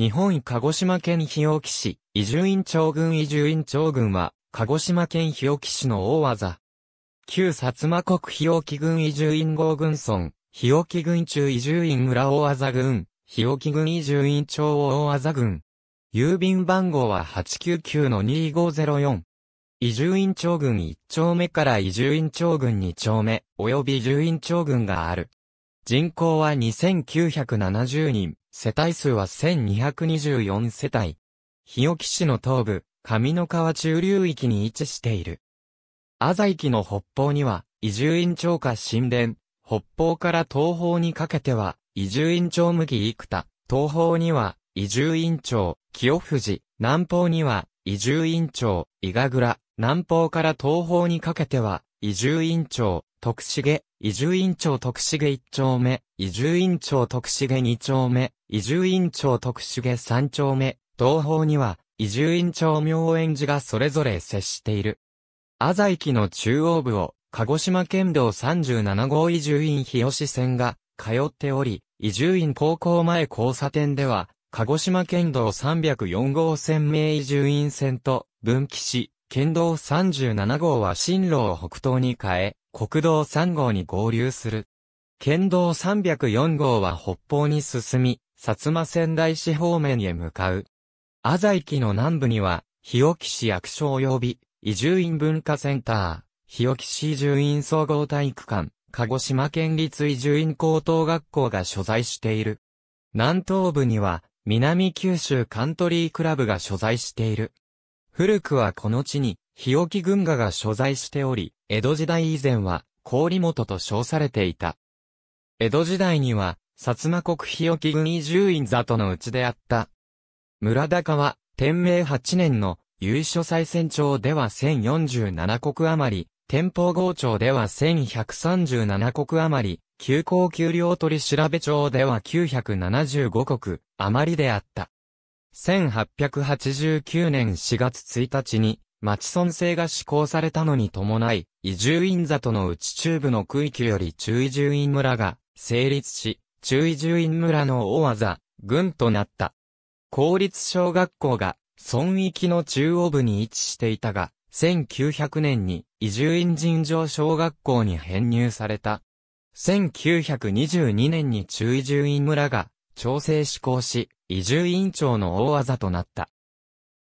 日本鹿児島県日置市、伊集院町郡伊集院町郡は、鹿児島県日置市の大技。旧薩摩国日置郡伊集院郷軍村、日置郡中伊集院村大技郡、日置郡伊集院町大技郡。郵便番号は899-2504。伊集院町郡1丁目から伊集院町郡2丁目、及び伊集院町郡がある。人口は2970人。世帯数は1224世帯。日置市の東部、上野川中流域に位置している。朝木の北方には、移住院長下神殿、北方から東方にかけては、移住院長麦幾田、東方には、移住院長、清藤、南方には、移住院長、伊賀倉、南方から東方にかけては、移住院長、徳重、伊集院町徳重1丁目、伊集院町徳重2丁目、伊集院町徳重3丁目、東方には、伊集院町明園寺がそれぞれ接している。朝駅の中央部を、鹿児島県道37号伊集院日吉線が、通っており、伊集院高校前交差点では、鹿児島県道304号線名伊集院線と分岐し、県道37号は進路を北東に変え、国道3号に合流する。県道304号は北方に進み、薩摩仙台市方面へ向かう。浅井駅の南部には、日置市役所及び、移住院文化センター、日置市移住院総合体育館、鹿児島県立移住院高等学校が所在している。南東部には、南九州カントリークラブが所在している。古くはこの地に、日置群馬が所在しており、江戸時代以前は、氷元と称されていた。江戸時代には、薩摩国日置軍伊集院座とのうちであった。村高は、天明8年の、優緒。再選庁では1047国余り、天保郷町では1137国余り、休校給料取調べ町では975国余りであった。1889年4月1日に町村制が施行されたのに伴い、移住院里の内中部の区域より中移住院村が成立し、中移住院村の大技、軍となった。公立小学校が、村域の中央部に位置していたが、1900年に移住院尋常小学校に編入された。1922年に中移住院村が調整施行し、移住院長の大技となった。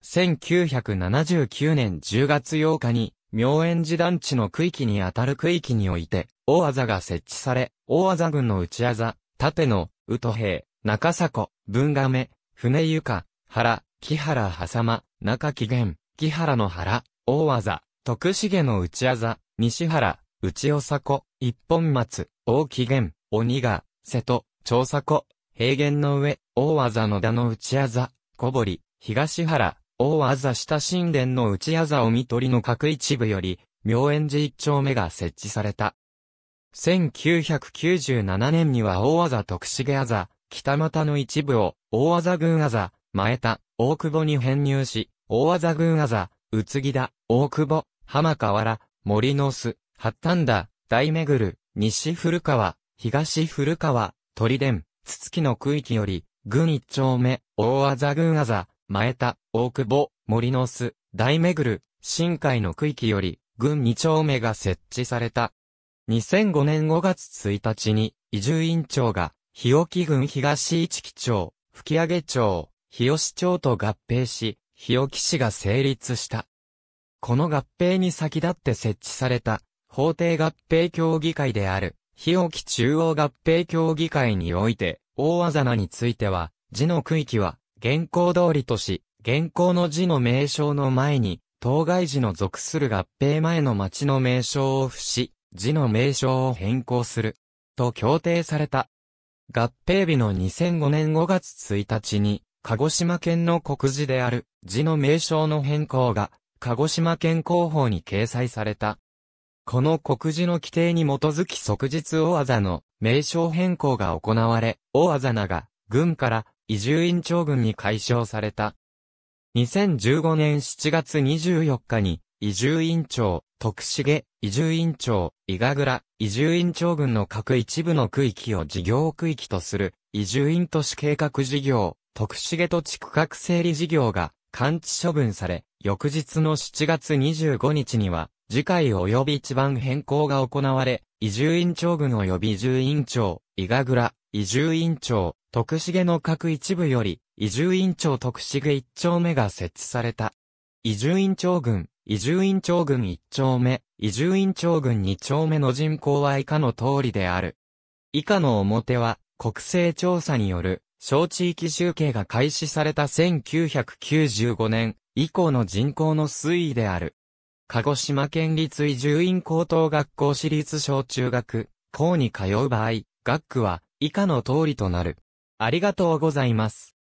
1979年10月8日に、明円寺団地の区域にあたる区域において、大技が設置され、大技軍の内技、盾の、宇都兵、中迫、文亀、船床、原、木原狭間、中紀元、木原の原、大技、徳重の内技、西原、内尾迫、一本松、大紀元、鬼が、瀬戸、長迫、平原の上、大技の田の内技、小堀、東原、大あざ下神殿の内あざお見取りの各一部より、明円寺一丁目が設置された。1997年には大あざ徳重あざ、北又の一部を、大あざ郡あざ、前田、大久保に編入し、大あざ郡あざ、宇津木田、大久保、浜河原、森の巣、八丹田、大目ぐる、西古川、東古川、鳥殿、筒木の区域より、群一丁目、大あざ郡あざ、前田、大久保、森の巣、大目ぐる、深海の区域より、軍2丁目が設置された。2005年5月1日に、移住院長が、日置郡東市木町、吹上町、日吉町と合併し、日置市が成立した。この合併に先立って設置された、法定合併協議会である、日置中央合併協議会において、大技名なについては、字の区域は、原稿通りとし、現行の字の名称の前に、当該字の属する合併前の町の名称を付し、字の名称を変更する。と協定された。合併日の2005年5月1日に、鹿児島県の国字である字の名称の変更が、鹿児島県広報に掲載された。この国字の規定に基づき即日大技の名称変更が行われ、大技名が、軍から移住院長軍に解消された。2015年7月24日に、移住院長、徳重、移住院長、伊賀倉、移住院長軍の各一部の区域を事業区域とする、移住院都市計画事業、徳重土地区画整理事業が、完治処分され、翌日の7月25日には、次回及び一番変更が行われ、移住院長軍及び移住院長、伊賀倉、移住院長、徳重の各一部より、移住院長徳重一丁目が設置された。移住院長軍、移住院長軍一丁目、移住院長軍二丁目の人口は以下の通りである。以下の表は、国勢調査による、小地域集計が開始された1995年以降の人口の推移である。鹿児島県立移住院高等学校私立小中学校に通う場合、学区は以下の通りとなる。ありがとうございます。